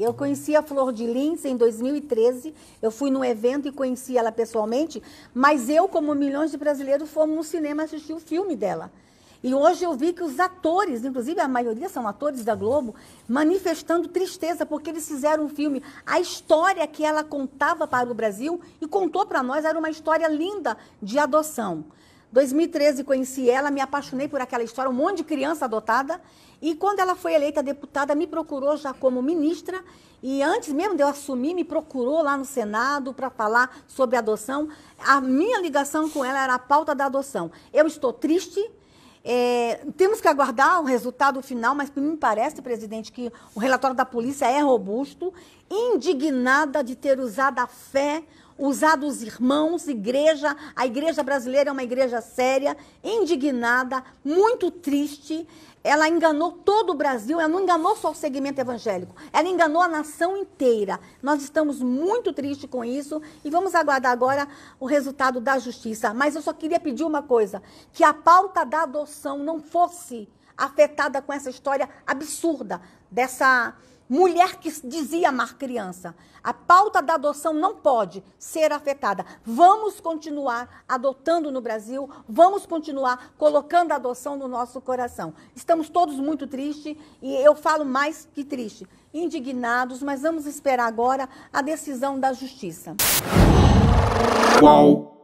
Eu conheci a Flor de Lins em 2013. Eu fui num evento e conheci ela pessoalmente. Mas eu, como milhões de brasileiros, fomos no cinema assistir o filme dela. E hoje eu vi que os atores, inclusive a maioria são atores da Globo, manifestando tristeza porque eles fizeram um filme. A história que ela contava para o Brasil e contou para nós era uma história linda de adoção. 2013 conheci ela, me apaixonei por aquela história, um monte de criança adotada. E quando ela foi eleita deputada, me procurou já como ministra. E antes mesmo de eu assumir, me procurou lá no Senado para falar sobre adoção. A minha ligação com ela era a pauta da adoção. Eu estou triste. É, temos que aguardar o resultado final, mas me parece, presidente, que o relatório da polícia é robusto. Indignada de ter usado a fé usar dos irmãos, igreja. A igreja brasileira é uma igreja séria, indignada, muito triste. Ela enganou todo o Brasil, ela não enganou só o segmento evangélico, ela enganou a nação inteira. Nós estamos muito tristes com isso e vamos aguardar agora o resultado da justiça. Mas eu só queria pedir uma coisa: que a pauta da adoção não fosse afetada com essa história absurda dessa Mulher que dizia amar criança. A pauta da adoção não pode ser afetada. Vamos continuar adotando no Brasil, vamos continuar colocando a adoção no nosso coração. Estamos todos muito tristes e eu falo mais que triste, indignados, mas vamos esperar agora a decisão da justiça. Qual